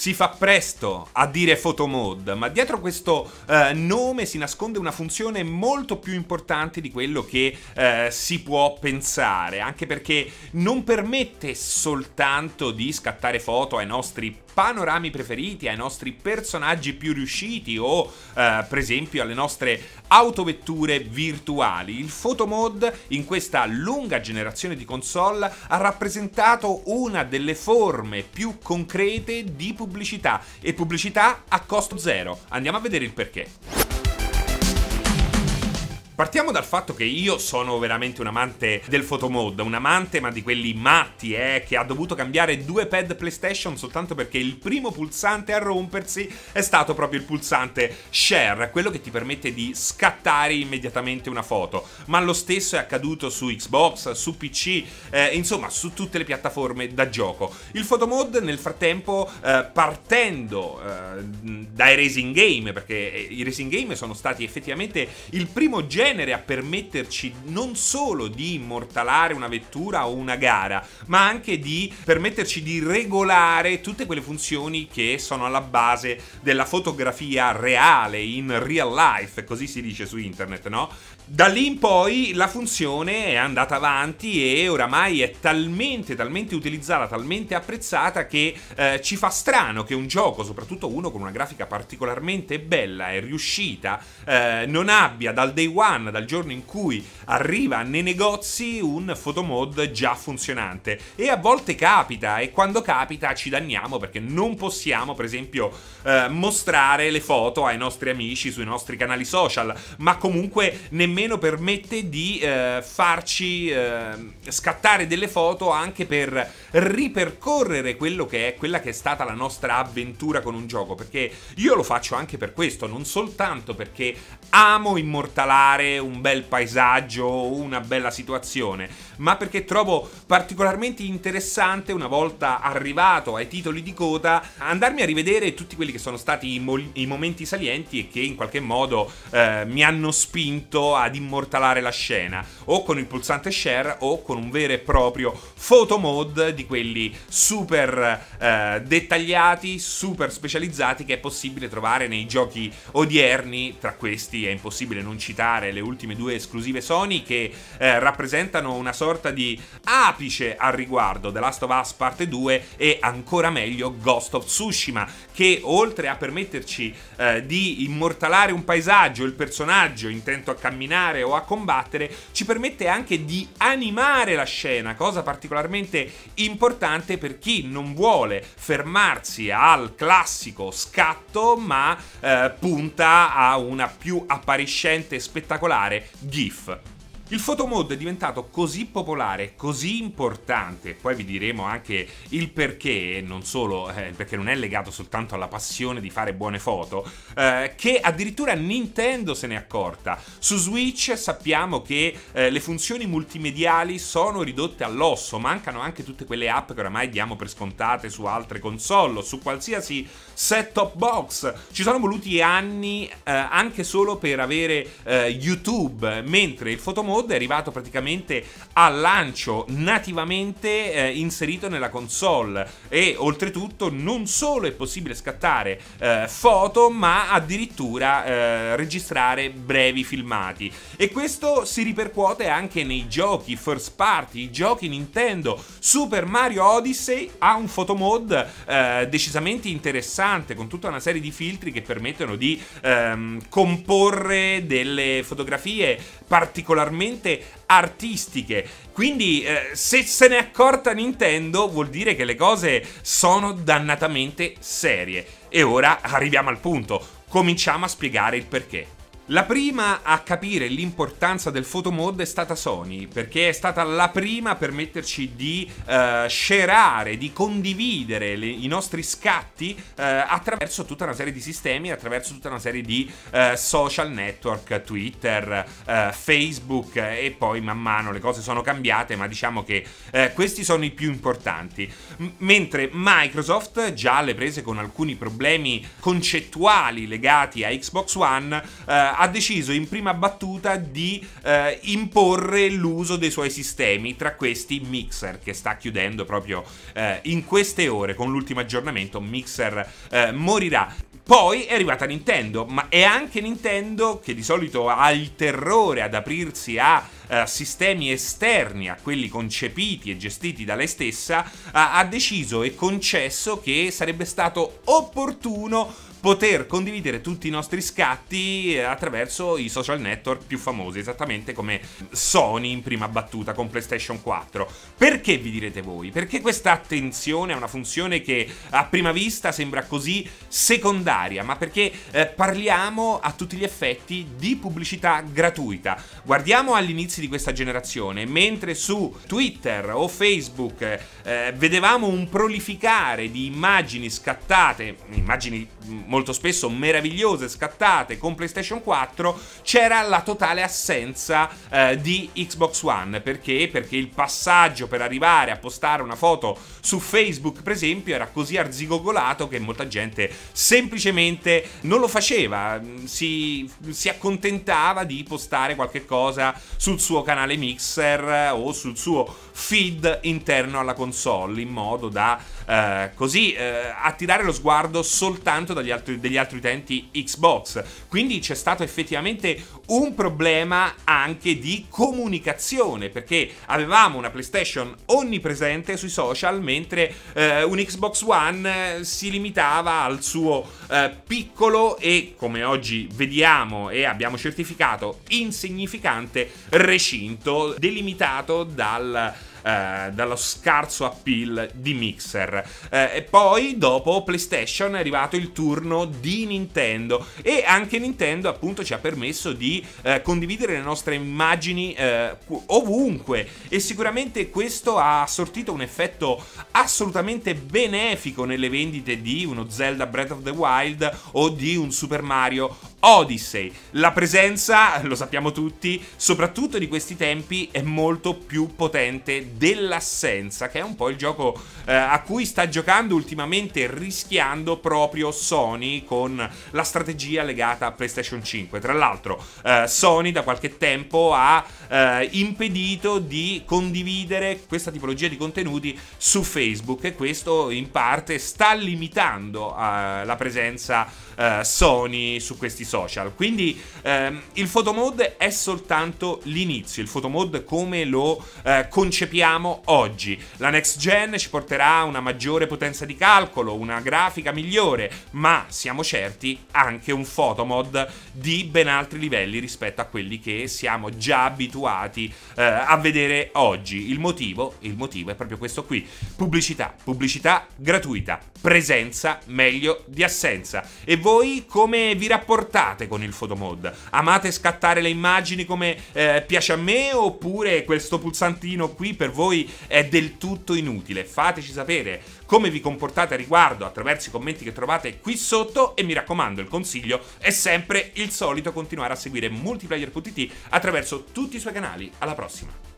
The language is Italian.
si fa presto a dire photomod, ma dietro questo eh, nome si nasconde una funzione molto più importante di quello che eh, si può pensare, anche perché non permette soltanto di scattare foto ai nostri panorami preferiti, ai nostri personaggi più riusciti o eh, per esempio alle nostre autovetture virtuali. Il photomod in questa lunga generazione di console ha rappresentato una delle forme più concrete di pubblicità e pubblicità a costo zero. Andiamo a vedere il perché. Partiamo dal fatto che io sono veramente un amante del photomod, un amante ma di quelli matti, eh, che ha dovuto cambiare due pad PlayStation soltanto perché il primo pulsante a rompersi è stato proprio il pulsante share, quello che ti permette di scattare immediatamente una foto. Ma lo stesso è accaduto su Xbox, su PC, eh, insomma su tutte le piattaforme da gioco. Il photomod nel frattempo eh, partendo eh, dai racing game, perché i racing game sono stati effettivamente il primo genere genere a permetterci non solo di immortalare una vettura o una gara, ma anche di permetterci di regolare tutte quelle funzioni che sono alla base della fotografia reale, in real life, così si dice su internet, no? Da lì in poi la funzione è andata avanti e oramai è talmente, talmente utilizzata, talmente apprezzata che eh, ci fa strano che un gioco, soprattutto uno con una grafica particolarmente bella e riuscita, eh, non abbia dal day one One, dal giorno in cui arriva nei negozi un fotomod già funzionante. E a volte capita, e quando capita ci danniamo perché non possiamo, per esempio, eh, mostrare le foto ai nostri amici sui nostri canali social, ma comunque nemmeno permette di eh, farci eh, scattare delle foto anche per ripercorrere quello che è quella che è stata la nostra avventura con un gioco, perché io lo faccio anche per questo, non soltanto perché amo immortalare un bel paesaggio, una bella situazione, ma perché trovo particolarmente interessante una volta arrivato ai titoli di coda andarmi a rivedere tutti quelli che sono stati i, mo- i momenti salienti e che in qualche modo eh, mi hanno spinto ad immortalare la scena, o con il pulsante share o con un vero e proprio photo mode di quelli super eh, dettagliati, super specializzati che è possibile trovare nei giochi odierni, tra questi è impossibile non citare le ultime due esclusive Sony che eh, rappresentano una sorta di apice al riguardo The Last of Us Parte 2 e ancora meglio Ghost of Tsushima che oltre a permetterci eh, di immortalare un paesaggio, il personaggio intento a camminare o a combattere, ci permette anche di animare la scena, cosa particolarmente importante per chi non vuole fermarsi al classico scatto ma eh, punta a una più appariscente e spettacolare spettacolare GIF il photomod è diventato così popolare, così importante, poi vi diremo anche il perché, e non solo eh, perché non è legato soltanto alla passione di fare buone foto, eh, che addirittura Nintendo se ne è accorta. Su Switch sappiamo che eh, le funzioni multimediali sono ridotte all'osso, mancano anche tutte quelle app che oramai diamo per scontate su altre console, su qualsiasi set-top box. Ci sono voluti anni eh, anche solo per avere eh, YouTube, mentre il photomod Mode è arrivato praticamente al lancio nativamente eh, inserito nella console e oltretutto non solo è possibile scattare eh, foto ma addirittura eh, registrare brevi filmati e questo si ripercuote anche nei giochi first party, i giochi Nintendo. Super Mario Odyssey ha un photomod eh, decisamente interessante con tutta una serie di filtri che permettono di ehm, comporre delle fotografie particolarmente puramente artistiche. Quindi eh, se se è accorta Nintendo vuol dire che le cose sono dannatamente serie. E ora arriviamo al punto, cominciamo a spiegare il perché. La prima a capire l'importanza del photomod è stata Sony, perché è stata la prima a permetterci di uh, eh, scerare, di condividere le, i nostri scatti uh, attraverso tutta una serie di sistemi, attraverso tutta una serie di uh, social network, Twitter, Facebook e poi man mano le cose sono cambiate, ma diciamo che questi sono i più importanti. M- mentre Microsoft, già alle prese con alcuni problemi concettuali legati a Xbox One, ha deciso in prima battuta di eh, imporre l'uso dei suoi sistemi, tra questi Mixer, che sta chiudendo proprio eh, in queste ore con l'ultimo aggiornamento. Mixer eh, morirà. Poi è arrivata Nintendo, ma è anche Nintendo che di solito ha il terrore ad aprirsi a eh, sistemi esterni a quelli concepiti e gestiti da lei stessa, ha deciso e concesso che sarebbe stato opportuno poter condividere tutti i nostri scatti eh, attraverso i social network più famosi, esattamente come Sony in prima battuta con PlayStation 4. Perché vi direte voi? Perché questa attenzione a una funzione che a prima vista sembra così secondaria, ma perché eh, parliamo a tutti gli effetti di pubblicità gratuita. Guardiamo all'inizio di questa generazione, mentre su Twitter o Facebook eh, vedevamo un prolificare di immagini scattate, immagini mm, molto spesso meravigliose, scattate con PlayStation 4, c'era la totale assenza eh, di Xbox One. Perché? Perché il passaggio per arrivare a postare una foto su Facebook, per esempio, era così arzigogolato che molta gente semplicemente non lo faceva, si, si accontentava di postare qualche cosa sul suo canale Mixer o sul suo feed interno alla console in modo da eh, così eh, attirare lo sguardo soltanto dagli altri, degli altri utenti Xbox. Quindi c'è stato effettivamente un problema anche di comunicazione, perché avevamo una PlayStation onnipresente sui social, mentre eh, un Xbox One eh, si limitava al suo eh, piccolo e, come oggi vediamo e abbiamo certificato, insignificante recinto delimitato dal eh, dallo scarso appeal di Mixer. Eh, e poi dopo PlayStation è arrivato il turno di Nintendo e anche Nintendo appunto ci ha permesso di eh, condividere le nostre immagini eh, ovunque e sicuramente questo ha sortito un effetto assolutamente benefico nelle vendite di uno Zelda Breath of the Wild o di un Super Mario Odyssey. La presenza, lo sappiamo tutti, soprattutto di questi tempi, è molto più potente dell'assenza, che è un po' il gioco eh, a cui sta giocando ultimamente, rischiando proprio Sony con la strategia legata a PlayStation 5. Tra l'altro, eh, Sony da qualche tempo ha eh, impedito di condividere questa tipologia di contenuti su Facebook e questo in parte sta limitando eh, la presenza eh, Sony su questi social. Quindi ehm, il photo mode è soltanto l'inizio, il photo mode come lo eh, concepiamo oggi. La next gen ci porterà una maggiore potenza di calcolo, una grafica migliore, ma siamo certi anche un photo mode di ben altri livelli rispetto a quelli che siamo già abituati eh, a vedere oggi. Il motivo, il motivo è proprio questo qui. Pubblicità, pubblicità gratuita presenza meglio di assenza. E voi come vi rapportate con il fotomod? Amate scattare le immagini come eh, piace a me oppure questo pulsantino qui per voi è del tutto inutile? Fateci sapere come vi comportate a riguardo attraverso i commenti che trovate qui sotto e mi raccomando il consiglio è sempre il solito continuare a seguire multiplayer.it attraverso tutti i suoi canali. Alla prossima!